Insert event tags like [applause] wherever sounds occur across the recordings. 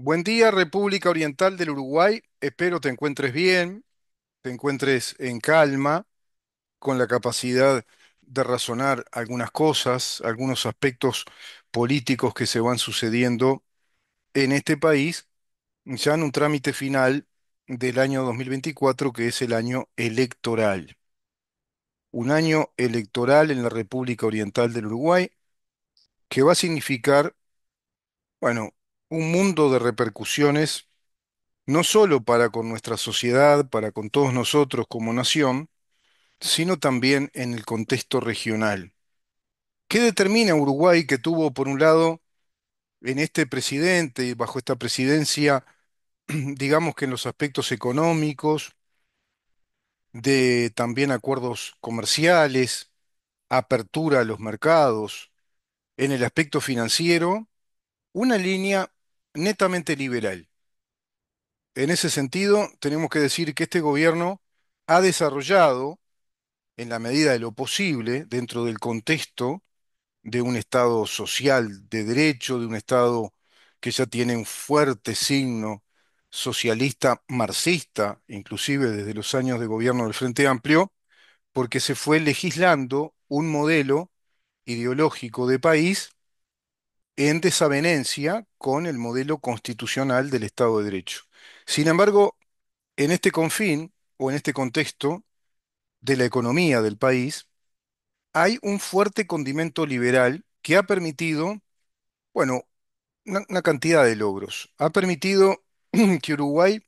Buen día, República Oriental del Uruguay. Espero te encuentres bien, te encuentres en calma, con la capacidad de razonar algunas cosas, algunos aspectos políticos que se van sucediendo en este país, ya en un trámite final del año 2024, que es el año electoral. Un año electoral en la República Oriental del Uruguay que va a significar, bueno, un mundo de repercusiones, no solo para con nuestra sociedad, para con todos nosotros como nación, sino también en el contexto regional. ¿Qué determina Uruguay que tuvo, por un lado, en este presidente y bajo esta presidencia, [clears throat] digamos que en los aspectos económicos, de también acuerdos comerciales, apertura a los mercados, en el aspecto financiero, una línea netamente liberal. En ese sentido, tenemos que decir que este gobierno ha desarrollado, en la medida de lo posible, dentro del contexto de un Estado social de derecho, de un Estado que ya tiene un fuerte signo socialista marxista, inclusive desde los años de gobierno del Frente Amplio, porque se fue legislando un modelo ideológico de país en desavenencia con el modelo constitucional del Estado de Derecho. Sin embargo, en este confín o en este contexto de la economía del país, hay un fuerte condimento liberal que ha permitido, bueno, una, una cantidad de logros. Ha permitido [clears throat] que Uruguay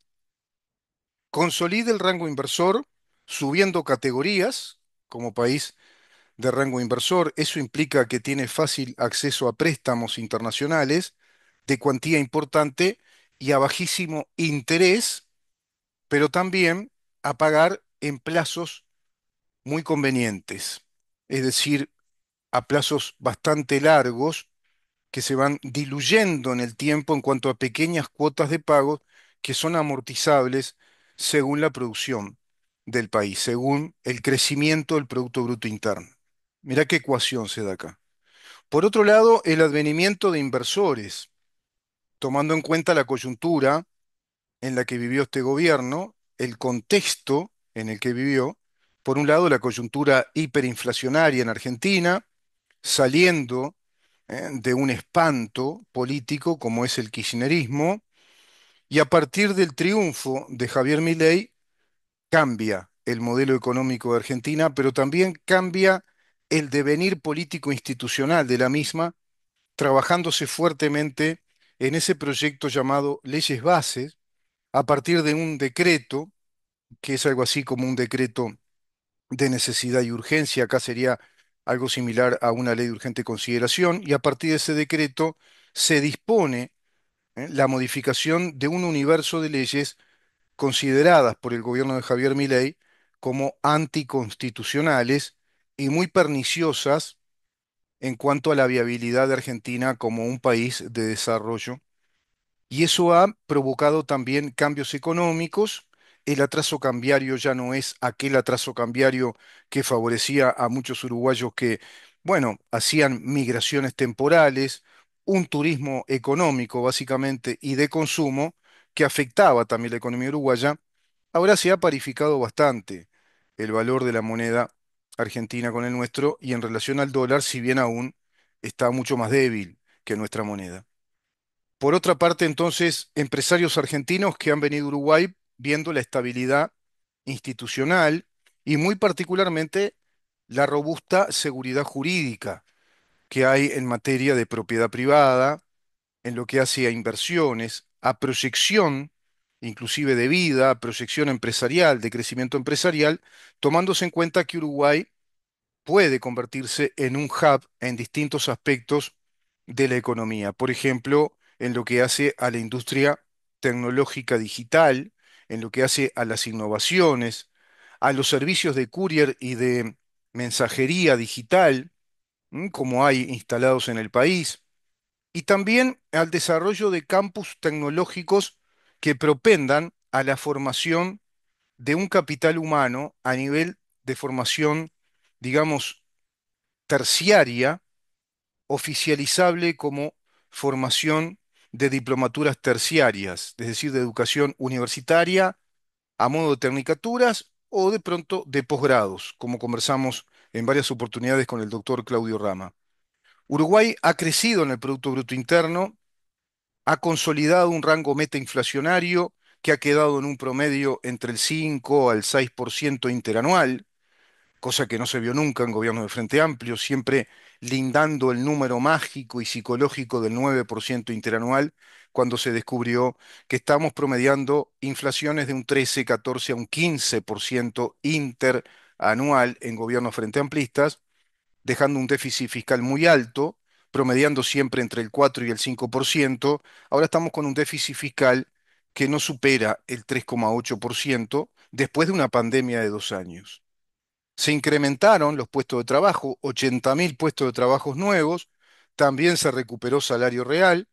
consolide el rango inversor, subiendo categorías como país de rango inversor. Eso implica que tiene fácil acceso a préstamos internacionales de cuantía importante y a bajísimo interés, pero también a pagar en plazos muy convenientes, es decir, a plazos bastante largos que se van diluyendo en el tiempo en cuanto a pequeñas cuotas de pago que son amortizables según la producción del país, según el crecimiento del Producto Bruto Interno. Mirá qué ecuación se da acá. Por otro lado, el advenimiento de inversores, tomando en cuenta la coyuntura en la que vivió este gobierno, el contexto en el que vivió, por un lado, la coyuntura hiperinflacionaria en Argentina, saliendo ¿eh? de un espanto político como es el kirchnerismo, y a partir del triunfo de Javier Milei, cambia el modelo económico de Argentina, pero también cambia el devenir político institucional de la misma, trabajándose fuertemente en ese proyecto llamado Leyes Bases, a partir de un decreto, que es algo así como un decreto de necesidad y urgencia, acá sería algo similar a una ley de urgente consideración, y a partir de ese decreto se dispone ¿eh? la modificación de un universo de leyes consideradas por el gobierno de Javier Milei como anticonstitucionales y muy perniciosas en cuanto a la viabilidad de Argentina como un país de desarrollo. Y eso ha provocado también cambios económicos. El atraso cambiario ya no es aquel atraso cambiario que favorecía a muchos uruguayos que, bueno, hacían migraciones temporales, un turismo económico básicamente y de consumo que afectaba también la economía uruguaya. Ahora se ha parificado bastante el valor de la moneda Argentina con el nuestro, y en relación al dólar, si bien aún está mucho más débil que nuestra moneda. Por otra parte, entonces, empresarios argentinos que han venido a Uruguay viendo la estabilidad institucional y muy particularmente la robusta seguridad jurídica que hay en materia de propiedad privada, en lo que hace a inversiones, a proyección inclusive de vida, proyección empresarial, de crecimiento empresarial, tomándose en cuenta que Uruguay puede convertirse en un hub en distintos aspectos de la economía. Por ejemplo, en lo que hace a la industria tecnológica digital, en lo que hace a las innovaciones, a los servicios de courier y de mensajería digital, como hay instalados en el país, y también al desarrollo de campus tecnológicos que propendan a la formación de un capital humano a nivel de formación, digamos, terciaria, oficializable como formación de diplomaturas terciarias, es decir, de educación universitaria a modo de tecnicaturas o de pronto de posgrados, como conversamos en varias oportunidades con el doctor Claudio Rama. Uruguay ha crecido en el Producto Bruto Interno ha consolidado un rango meta inflacionario que ha quedado en un promedio entre el 5 al 6% interanual, cosa que no se vio nunca en gobiernos de Frente Amplio, siempre lindando el número mágico y psicológico del 9% interanual, cuando se descubrió que estamos promediando inflaciones de un 13, 14 a un 15% interanual en gobiernos frente amplistas, dejando un déficit fiscal muy alto promediando siempre entre el 4 y el 5%, ahora estamos con un déficit fiscal que no supera el 3,8% después de una pandemia de dos años. Se incrementaron los puestos de trabajo, 80.000 puestos de trabajo nuevos, también se recuperó salario real,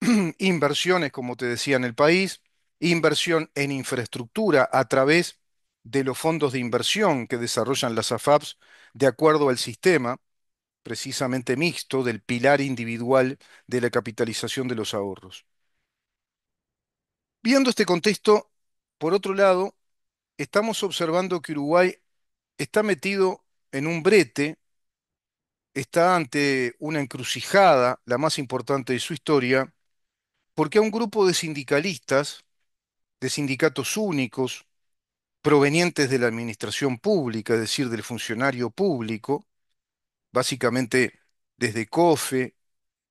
[clears throat] inversiones, como te decía, en el país, inversión en infraestructura a través de los fondos de inversión que desarrollan las AFAPs de acuerdo al sistema, precisamente mixto del pilar individual de la capitalización de los ahorros. Viendo este contexto, por otro lado, estamos observando que Uruguay está metido en un brete, está ante una encrucijada, la más importante de su historia, porque a un grupo de sindicalistas, de sindicatos únicos, provenientes de la administración pública, es decir, del funcionario público, básicamente desde COFE,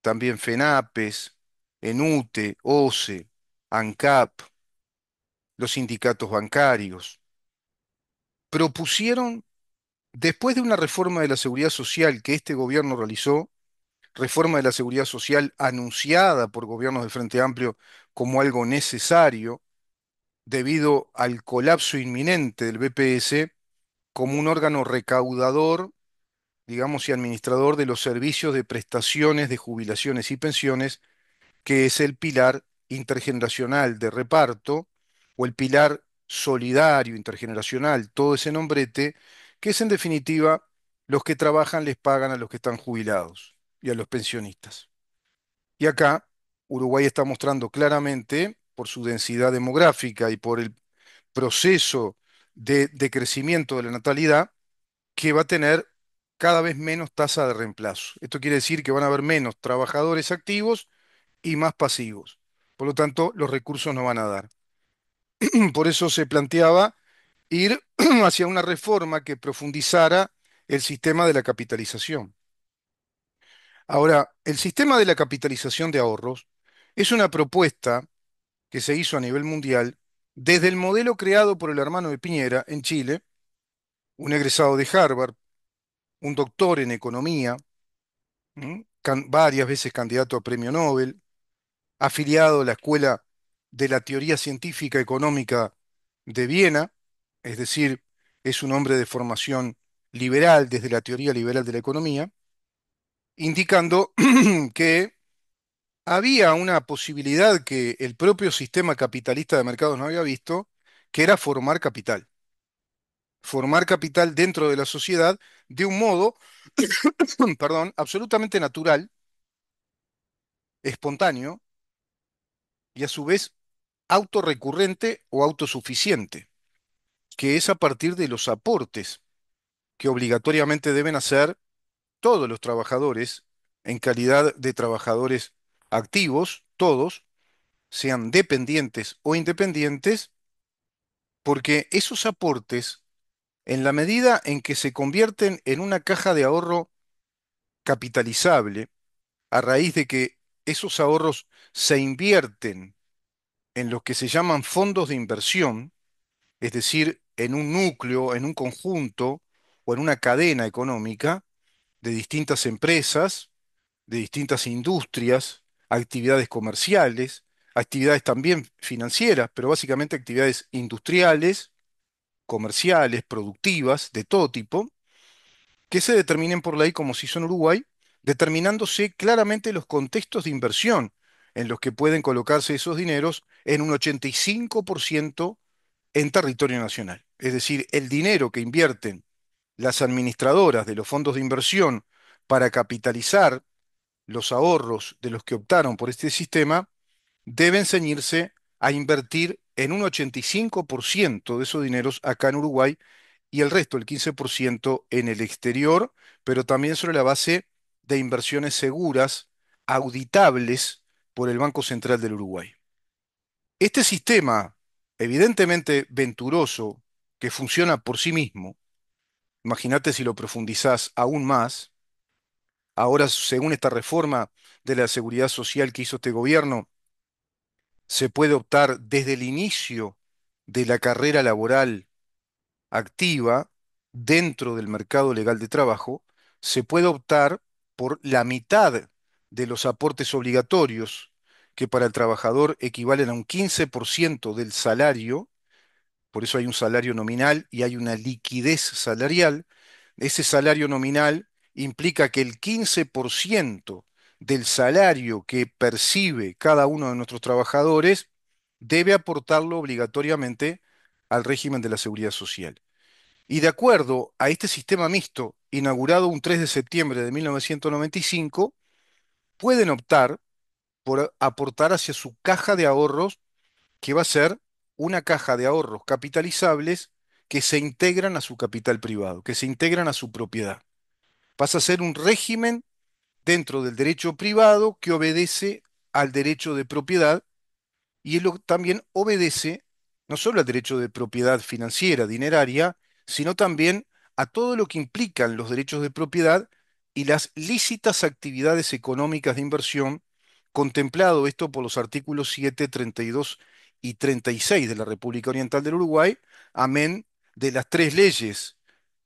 también FENAPES, ENUTE, OCE, ANCAP, los sindicatos bancarios, propusieron, después de una reforma de la seguridad social que este gobierno realizó, reforma de la seguridad social anunciada por gobiernos de Frente Amplio como algo necesario, debido al colapso inminente del BPS, como un órgano recaudador digamos, y administrador de los servicios de prestaciones de jubilaciones y pensiones, que es el pilar intergeneracional de reparto o el pilar solidario intergeneracional, todo ese nombrete, que es en definitiva los que trabajan les pagan a los que están jubilados y a los pensionistas. Y acá Uruguay está mostrando claramente, por su densidad demográfica y por el proceso de, de crecimiento de la natalidad, que va a tener cada vez menos tasa de reemplazo. Esto quiere decir que van a haber menos trabajadores activos y más pasivos. Por lo tanto, los recursos no van a dar. [clears throat] Por eso se planteaba ir [clears throat] hacia una reforma que profundizara el sistema de la capitalización. Ahora, el sistema de la capitalización de ahorros es una propuesta que se hizo a nivel mundial desde el modelo creado por el hermano de Piñera en Chile, un egresado de Harvard, un doctor en economía, varias veces candidato a premio Nobel, afiliado a la Escuela de la Teoría Científica Económica de Viena, es decir, es un hombre de formación liberal desde la teoría liberal de la economía, indicando [clears throat] que había una posibilidad que el propio sistema capitalista de mercados no había visto, que era formar capital formar capital dentro de la sociedad de un modo, [coughs] perdón, absolutamente natural, espontáneo y a su vez autorrecurrente o autosuficiente, que es a partir de los aportes que obligatoriamente deben hacer todos los trabajadores en calidad de trabajadores activos, todos, sean dependientes o independientes, porque esos aportes en la medida en que se convierten en una caja de ahorro capitalizable, a raíz de que esos ahorros se invierten en lo que se llaman fondos de inversión, es decir, en un núcleo, en un conjunto o en una cadena económica de distintas empresas, de distintas industrias, actividades comerciales, actividades también financieras, pero básicamente actividades industriales, comerciales, productivas, de todo tipo, que se determinen por ley como si son Uruguay, determinándose claramente los contextos de inversión en los que pueden colocarse esos dineros en un 85% en territorio nacional. Es decir, el dinero que invierten las administradoras de los fondos de inversión para capitalizar los ahorros de los que optaron por este sistema deben ceñirse a invertir en un 85% de esos dineros acá en Uruguay y el resto, el 15%, en el exterior, pero también sobre la base de inversiones seguras, auditables por el Banco Central del Uruguay. Este sistema, evidentemente venturoso, que funciona por sí mismo, imagínate si lo profundizás aún más, ahora según esta reforma de la seguridad social que hizo este gobierno, se puede optar desde el inicio de la carrera laboral activa dentro del mercado legal de trabajo, se puede optar por la mitad de los aportes obligatorios, que para el trabajador equivalen a un 15% del salario, por eso hay un salario nominal y hay una liquidez salarial, ese salario nominal implica que el 15% del salario que percibe cada uno de nuestros trabajadores debe aportarlo obligatoriamente al régimen de la seguridad social. Y de acuerdo a este sistema mixto, inaugurado un 3 de septiembre de 1995, pueden optar por aportar hacia su caja de ahorros, que va a ser una caja de ahorros capitalizables que se integran a su capital privado, que se integran a su propiedad. Pasa a ser un régimen dentro del derecho privado que obedece al derecho de propiedad y también obedece no solo al derecho de propiedad financiera, dineraria, sino también a todo lo que implican los derechos de propiedad y las lícitas actividades económicas de inversión, contemplado esto por los artículos 7, 32 y 36 de la República Oriental del Uruguay, amén de las tres leyes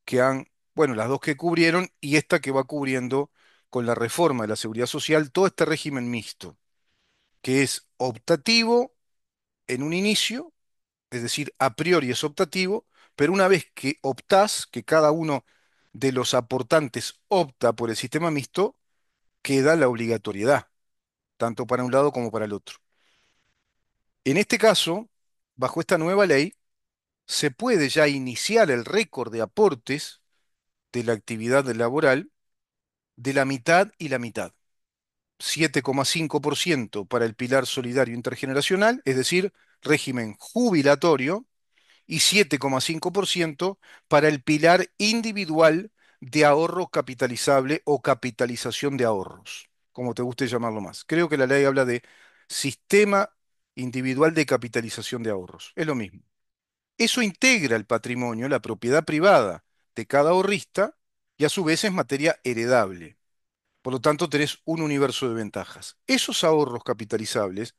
que han, bueno, las dos que cubrieron y esta que va cubriendo con la reforma de la seguridad social todo este régimen mixto, que es optativo en un inicio, es decir, a priori es optativo, pero una vez que optás, que cada uno de los aportantes opta por el sistema mixto, queda la obligatoriedad, tanto para un lado como para el otro. En este caso, bajo esta nueva ley, se puede ya iniciar el récord de aportes de la actividad laboral de la mitad y la mitad. 7,5% para el pilar solidario intergeneracional, es decir, régimen jubilatorio, y 7,5% para el pilar individual de ahorro capitalizable o capitalización de ahorros, como te guste llamarlo más. Creo que la ley habla de sistema individual de capitalización de ahorros. Es lo mismo. Eso integra el patrimonio, la propiedad privada de cada ahorrista y a su vez es materia heredable. Por lo tanto, tenés un universo de ventajas. Esos ahorros capitalizables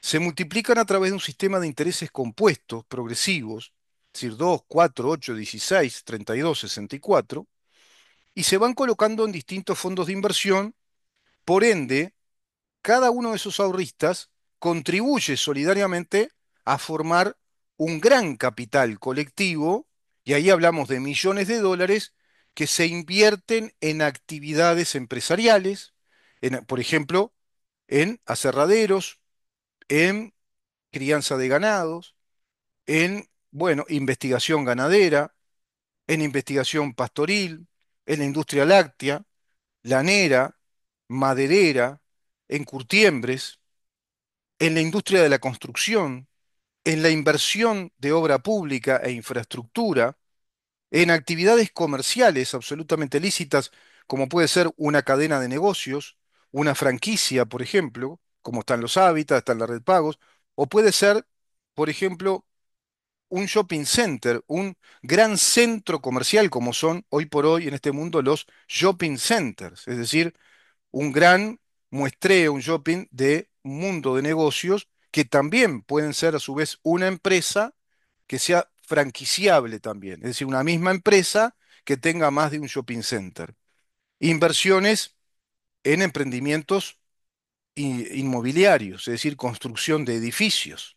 se multiplican a través de un sistema de intereses compuestos, progresivos, es decir, 2, 4, 8, 16, 32, 64, y se van colocando en distintos fondos de inversión. Por ende, cada uno de esos ahorristas contribuye solidariamente a formar un gran capital colectivo, y ahí hablamos de millones de dólares que se invierten en actividades empresariales, por ejemplo, en aserraderos, en crianza de ganados, en, bueno, investigación ganadera, en investigación pastoril, en la industria láctea, lanera, maderera, en curtiembres, en la industria de la construcción, en la inversión de obra pública e infraestructura, en actividades comerciales absolutamente lícitas, como puede ser una cadena de negocios, una franquicia, por ejemplo, como están los hábitats, están las la red pagos, o puede ser, por ejemplo, un shopping center, un gran centro comercial como son hoy por hoy en este mundo los shopping centers, es decir, un gran muestreo, un shopping de mundo de negocios que también pueden ser a su vez una empresa que sea franquiciable también, es decir, una misma empresa que tenga más de un shopping center. Inversiones en emprendimientos inmobiliarios, es decir, construcción de edificios,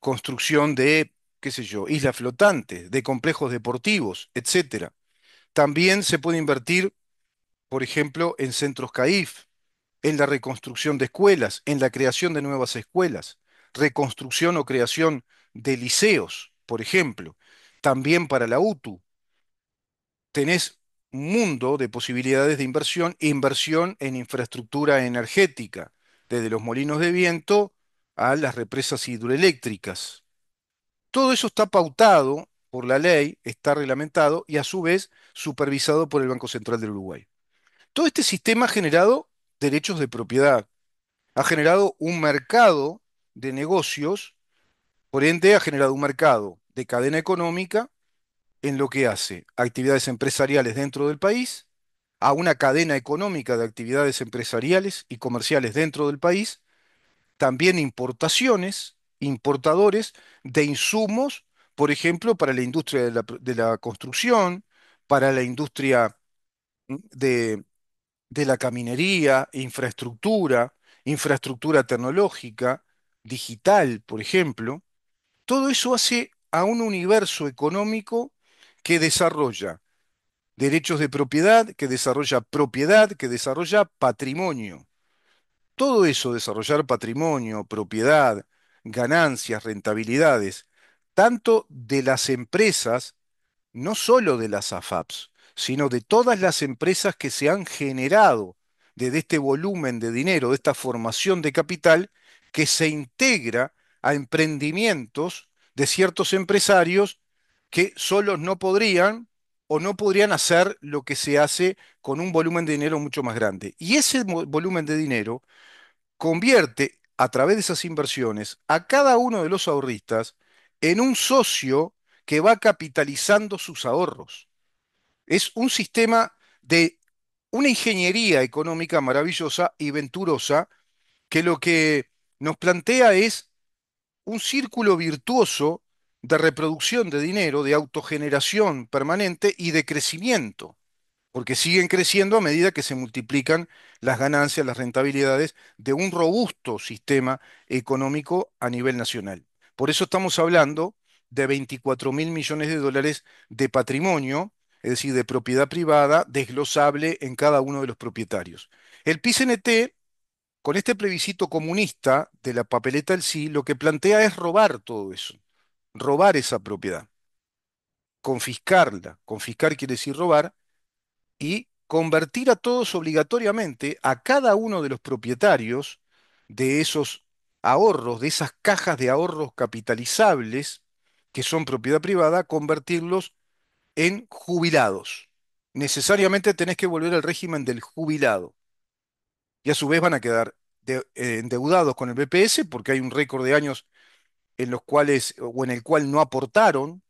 construcción de, qué sé yo, islas flotantes, de complejos deportivos, etc. También se puede invertir, por ejemplo, en centros CAIF, en la reconstrucción de escuelas, en la creación de nuevas escuelas, reconstrucción o creación de liceos por ejemplo, también para la UTU. Tenés un mundo de posibilidades de inversión, inversión en infraestructura energética, desde los molinos de viento a las represas hidroeléctricas. Todo eso está pautado por la ley, está reglamentado y a su vez supervisado por el Banco Central del Uruguay. Todo este sistema ha generado derechos de propiedad, ha generado un mercado de negocios por ende, ha generado un mercado de cadena económica en lo que hace actividades empresariales dentro del país, a una cadena económica de actividades empresariales y comerciales dentro del país, también importaciones, importadores de insumos, por ejemplo, para la industria de la, construcción, para la industria mm, de, de la caminería, infraestructura, infraestructura tecnológica, digital, por ejemplo. Todo eso hace a un universo económico que desarrolla derechos de propiedad, que desarrolla propiedad, que desarrolla patrimonio. Todo eso, desarrollar patrimonio, propiedad, ganancias, rentabilidades, tanto de las empresas, no solo de las AFAPs, sino de todas las empresas que se han generado desde este volumen de dinero, de esta formación de capital, que se integra a emprendimientos de ciertos empresarios que solos no podrían o no podrían hacer lo que se hace con un volumen de dinero mucho más grande. Y ese volumen de dinero convierte a través de esas inversiones a cada uno de los ahorristas en un socio que va capitalizando sus ahorros. Es un sistema de una ingeniería económica maravillosa y venturosa que lo que nos plantea es un círculo virtuoso de reproducción de dinero, de autogeneración permanente y de crecimiento, porque siguen creciendo a medida que se multiplican las ganancias, las rentabilidades de un robusto sistema económico a nivel nacional. Por eso estamos hablando de 24 mil millones de dólares de patrimonio, es decir, de propiedad privada desglosable en cada uno de los propietarios. El PICNT con este plebiscito comunista de la papeleta del sí, lo que plantea es robar todo eso, robar esa propiedad, confiscarla, confiscar quiere decir robar, y convertir a todos obligatoriamente, a cada uno de los propietarios de esos ahorros, de esas cajas de ahorros capitalizables que son propiedad privada, convertirlos en jubilados. Necesariamente tenés que volver al régimen del jubilado y a su vez van a quedar eh, endeudados con el BPS porque hay un récord de años en los cuales o en el cual no aportaron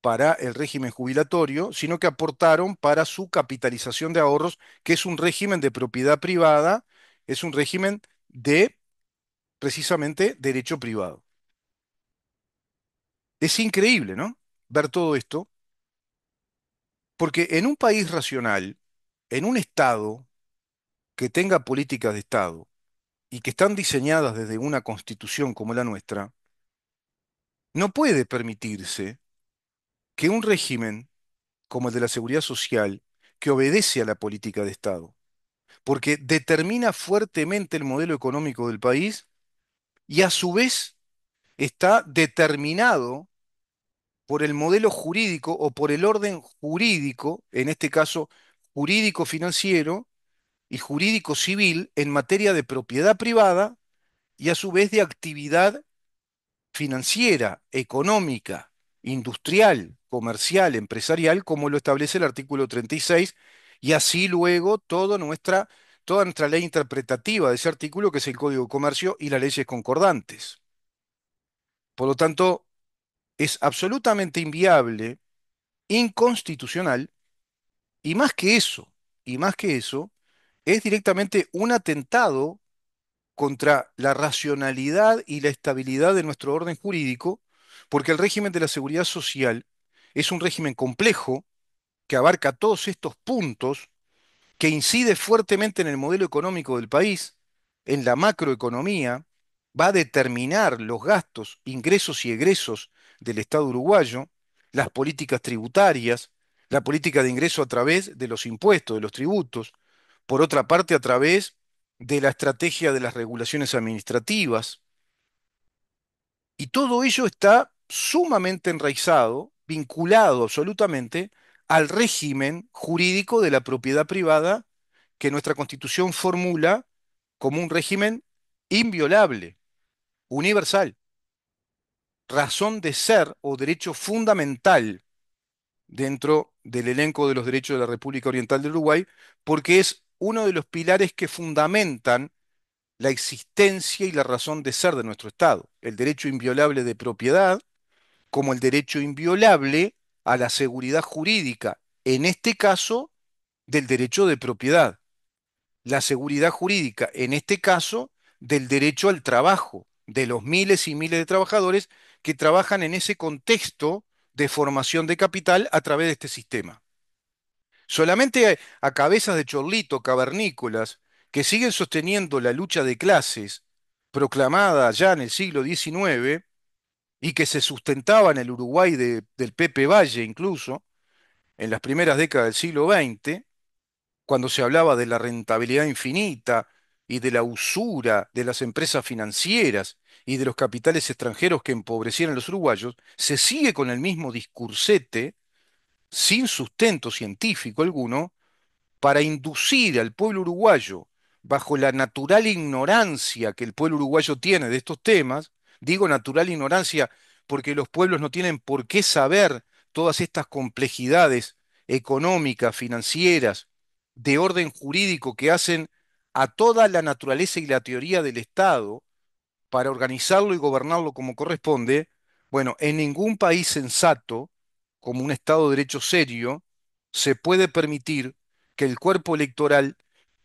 para el régimen jubilatorio, sino que aportaron para su capitalización de ahorros, que es un régimen de propiedad privada, es un régimen de precisamente derecho privado. Es increíble, ¿no? Ver todo esto, porque en un país racional, en un Estado que tenga políticas de Estado y que están diseñadas desde una constitución como la nuestra, no puede permitirse que un régimen como el de la seguridad social, que obedece a la política de Estado, porque determina fuertemente el modelo económico del país y a su vez está determinado por el modelo jurídico o por el orden jurídico, en este caso jurídico financiero, y jurídico civil en materia de propiedad privada y a su vez de actividad financiera, económica, industrial, comercial, empresarial, como lo establece el artículo 36, y así luego toda nuestra, toda nuestra ley interpretativa de ese artículo, que es el Código de Comercio y las leyes concordantes. Por lo tanto, es absolutamente inviable, inconstitucional, y más que eso, y más que eso, es directamente un atentado contra la racionalidad y la estabilidad de nuestro orden jurídico, porque el régimen de la seguridad social es un régimen complejo que abarca todos estos puntos, que incide fuertemente en el modelo económico del país, en la macroeconomía, va a determinar los gastos, ingresos y egresos del Estado uruguayo, las políticas tributarias, la política de ingreso a través de los impuestos, de los tributos, por otra parte a través de la estrategia de las regulaciones administrativas. Y todo ello está sumamente enraizado, vinculado absolutamente al régimen jurídico de la propiedad privada que nuestra constitución formula como un régimen inviolable, universal, razón de ser o derecho fundamental dentro del elenco de los derechos de la República Oriental del Uruguay, porque es uno de los pilares que fundamentan la existencia y la razón de ser de nuestro Estado, el derecho inviolable de propiedad, como el derecho inviolable a la seguridad jurídica, en este caso, del derecho de propiedad, la seguridad jurídica, en este caso, del derecho al trabajo, de los miles y miles de trabajadores que trabajan en ese contexto de formación de capital a través de este sistema. Solamente a, cabezas de chorlito cavernícolas que siguen sosteniendo la lucha de clases proclamada ya en el siglo XIX y que se sustentaba en el Uruguay del Pepe Valle incluso, en las primeras décadas del siglo XX, cuando se hablaba de la rentabilidad infinita y de la usura de las empresas financieras y de los capitales extranjeros que empobrecieron a los uruguayos, se sigue con el mismo discursete sin sustento científico alguno, para inducir al pueblo uruguayo, bajo la natural ignorancia que el pueblo uruguayo tiene de estos temas, digo natural ignorancia porque los pueblos no tienen por qué saber todas estas complejidades económicas, financieras, de orden jurídico que hacen a toda la naturaleza y la teoría del Estado para organizarlo y gobernarlo como corresponde, bueno, en ningún país sensato como un Estado de Derecho serio, se puede permitir que el cuerpo electoral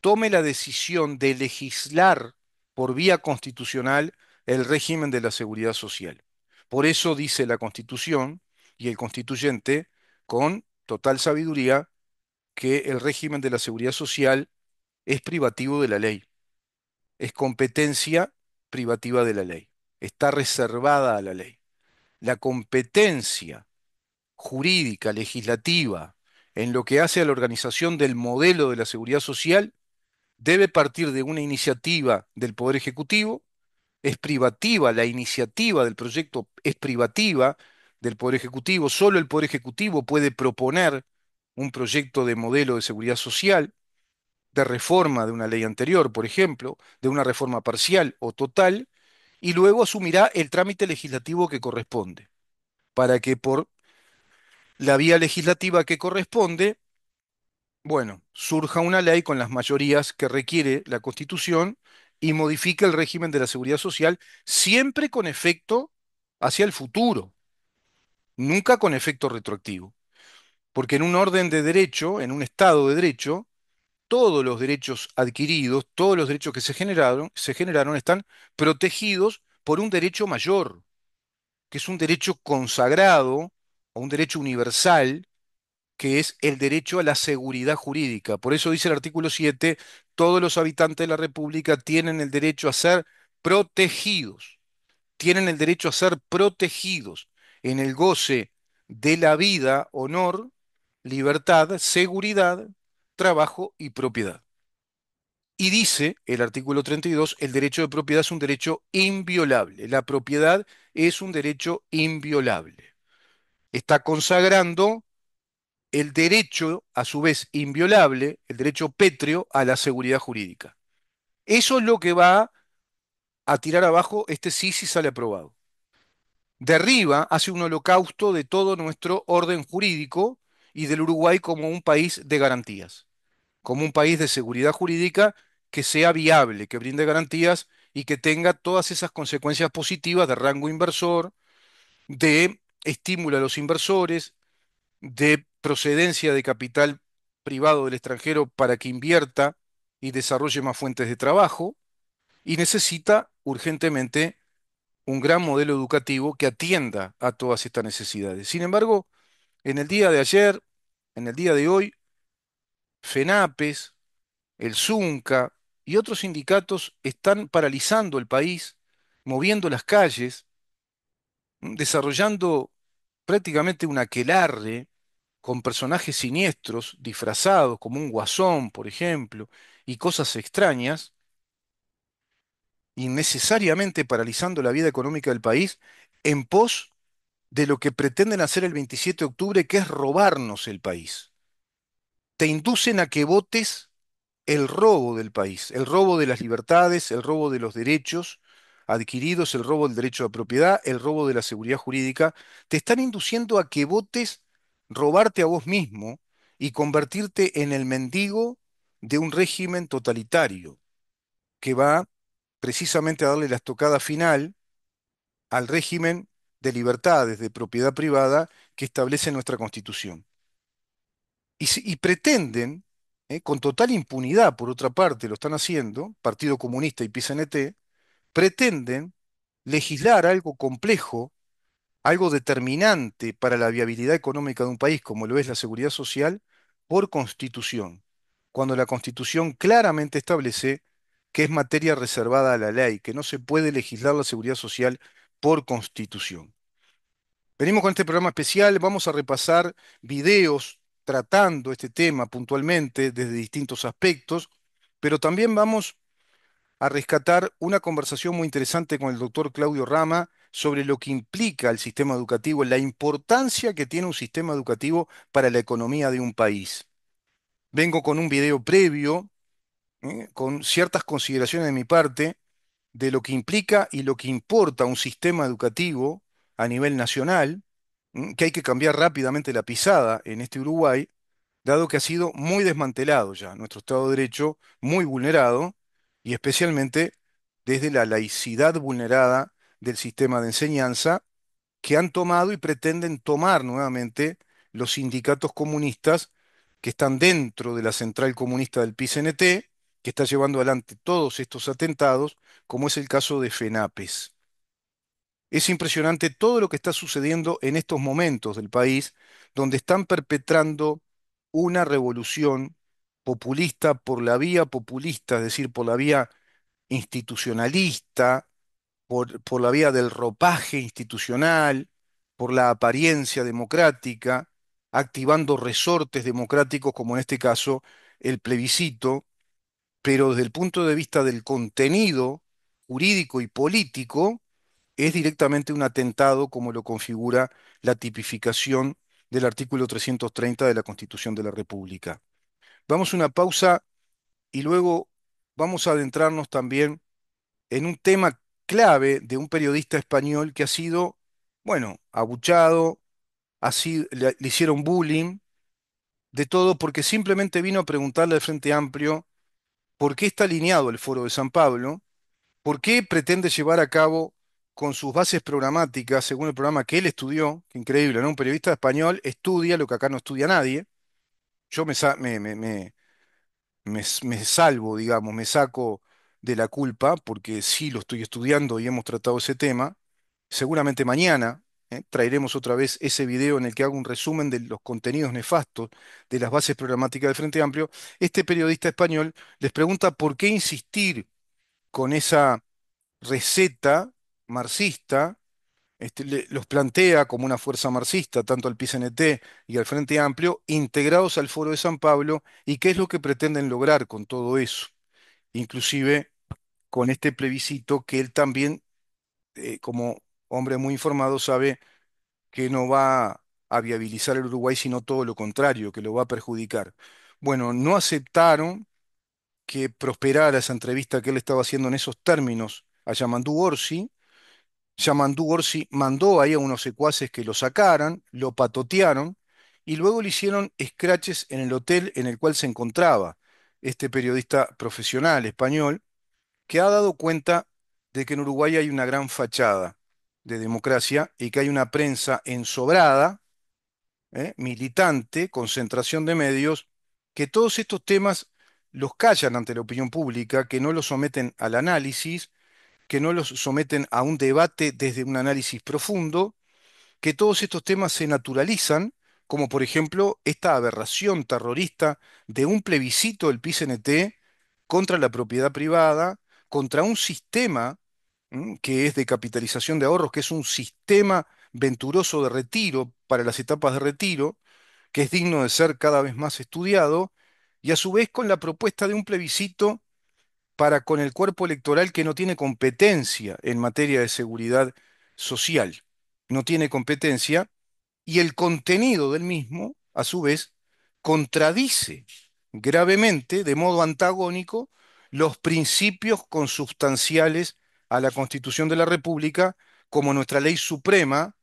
tome la decisión de legislar por vía constitucional el régimen de la seguridad social. Por eso dice la Constitución y el constituyente, con total sabiduría, que el régimen de la seguridad social es privativo de la ley, es competencia privativa de la ley, está reservada a la ley. La competencia jurídica, legislativa, en lo que hace a la organización del modelo de la seguridad social, debe partir de una iniciativa del Poder Ejecutivo, es privativa, la iniciativa del proyecto es privativa del Poder Ejecutivo, solo el Poder Ejecutivo puede proponer un proyecto de modelo de seguridad social, de reforma de una ley anterior, por ejemplo, de una reforma parcial o total, y luego asumirá el trámite legislativo que corresponde, para que por la vía legislativa que corresponde, bueno, surja una ley con las mayorías que requiere la Constitución y modifica el régimen de la seguridad social, siempre con efecto hacia el futuro, nunca con efecto retroactivo. Porque en un orden de derecho, en un Estado de derecho, todos los derechos adquiridos, todos los derechos que se generaron, se generaron están protegidos por un derecho mayor, que es un derecho consagrado un derecho universal que es el derecho a la seguridad jurídica. Por eso dice el artículo 7, todos los habitantes de la República tienen el derecho a ser protegidos, tienen el derecho a ser protegidos en el goce de la vida, honor, libertad, seguridad, trabajo y propiedad. Y dice el artículo 32, el derecho de propiedad es un derecho inviolable. La propiedad es un derecho inviolable está consagrando el derecho, a su vez inviolable, el derecho pétreo a la seguridad jurídica. Eso es lo que va a tirar abajo este sí si sale aprobado. Derriba, hace un holocausto de todo nuestro orden jurídico y del Uruguay como un país de garantías, como un país de seguridad jurídica que sea viable, que brinde garantías y que tenga todas esas consecuencias positivas de rango inversor, de estimula a los inversores de procedencia de capital privado del extranjero para que invierta y desarrolle más fuentes de trabajo y necesita urgentemente un gran modelo educativo que atienda a todas estas necesidades. Sin embargo, en el día de ayer, en el día de hoy, FENAPES, el ZUNCA y otros sindicatos están paralizando el país, moviendo las calles, desarrollando prácticamente un aquelarre con personajes siniestros, disfrazados, como un guasón, por ejemplo, y cosas extrañas, innecesariamente paralizando la vida económica del país en pos de lo que pretenden hacer el 27 de octubre, que es robarnos el país. Te inducen a que votes el robo del país, el robo de las libertades, el robo de los derechos, adquiridos, el robo del derecho de propiedad, el robo de la seguridad jurídica, te están induciendo a que votes robarte a vos mismo y convertirte en el mendigo de un régimen totalitario que va precisamente a darle la estocada final al régimen de libertades de propiedad privada que establece nuestra Constitución. Y, pretenden, eh, con total impunidad, por otra parte, lo están haciendo, Partido Comunista y PCNT, pretenden legislar algo complejo, algo determinante para la viabilidad económica de un país, como lo es la seguridad social, por constitución, cuando la constitución claramente establece que es materia reservada a la ley, que no se puede legislar la seguridad social por constitución. Venimos con este programa especial, vamos a repasar videos tratando este tema puntualmente desde distintos aspectos, pero también vamos a rescatar una conversación muy interesante con el doctor Claudio Rama sobre lo que implica el sistema educativo, la importancia que tiene un sistema educativo para la economía de un país. Vengo con un video previo, ¿eh? con ciertas consideraciones de mi parte, de lo que implica y lo que importa un sistema educativo a nivel nacional, ¿eh? que hay que cambiar rápidamente la pisada en este Uruguay, dado que ha sido muy desmantelado ya, nuestro Estado de Derecho muy vulnerado, y especialmente desde la laicidad vulnerada del sistema de enseñanza que han tomado y pretenden tomar nuevamente los sindicatos comunistas que están dentro de la central comunista del PCNT, que está llevando adelante todos estos atentados, como es el caso de FENAPES. Es impresionante todo lo que está sucediendo en estos momentos del país, donde están perpetrando una revolución populista por la vía populista, es decir, por la vía institucionalista, por, por la vía del ropaje institucional, por la apariencia democrática, activando resortes democráticos como en este caso el plebiscito, pero desde el punto de vista del contenido jurídico y político, es directamente un atentado como lo configura la tipificación del artículo 330 de la Constitución de la República. Vamos a una pausa y luego vamos a adentrarnos también en un tema clave de un periodista español que ha sido, bueno, abuchado, le, hicieron bullying, de todo, porque simplemente vino a preguntarle de Frente Amplio por qué está alineado el Foro de San Pablo, por qué pretende llevar a cabo con sus bases programáticas, según el programa que él estudió, que increíble, ¿no? Un periodista español estudia lo que acá no estudia nadie, yo me, salvo, digamos, me saco de la culpa, porque sí lo estoy estudiando y hemos tratado ese tema. Seguramente mañana ¿eh? traeremos otra vez ese video en el que hago un resumen de los contenidos nefastos de las bases programáticas del Frente Amplio. Este periodista español les pregunta por qué insistir con esa receta marxista este, los plantea como una fuerza marxista, tanto al PCNT y al Frente Amplio, integrados al Foro de San Pablo, y qué es lo que pretenden lograr con todo eso, inclusive con este plebiscito que él también, eh, como hombre muy informado, sabe que no va a viabilizar el Uruguay, sino todo lo contrario, que lo va a perjudicar. Bueno, no aceptaron que prosperara esa entrevista que él estaba haciendo en esos términos a Yamandú Orsi, Yamandú Gorsi mandó ahí a unos secuaces que lo sacaran, lo patotearon y luego le hicieron escraches en el hotel en el cual se encontraba este periodista profesional español que ha dado cuenta de que en Uruguay hay una gran fachada de democracia y que hay una prensa ensobrada, ¿eh? militante, concentración de medios, que todos estos temas los callan ante la opinión pública, que no los someten al análisis que no los someten a un debate desde un análisis profundo, que todos estos temas se naturalizan, como por ejemplo esta aberración terrorista de un plebiscito del PICNT contra la propiedad privada, contra un sistema que es de capitalización de ahorros, que es un sistema venturoso de retiro para las etapas de retiro, que es digno de ser cada vez más estudiado, y a su vez con la propuesta de un plebiscito para con el cuerpo electoral que no tiene competencia en materia de seguridad social. No tiene competencia y el contenido del mismo, a su vez, contradice gravemente, de modo antagónico, los principios consustanciales a la Constitución de la República, como nuestra ley suprema,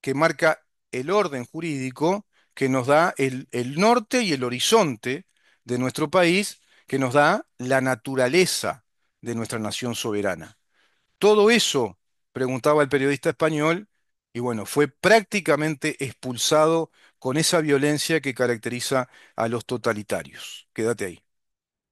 que marca el orden jurídico, que nos da el, norte y el horizonte de nuestro país, que nos da la naturaleza de nuestra nación soberana. Todo eso, preguntaba el periodista español, y bueno, fue prácticamente expulsado con esa violencia que caracteriza a los totalitarios. Quédate ahí.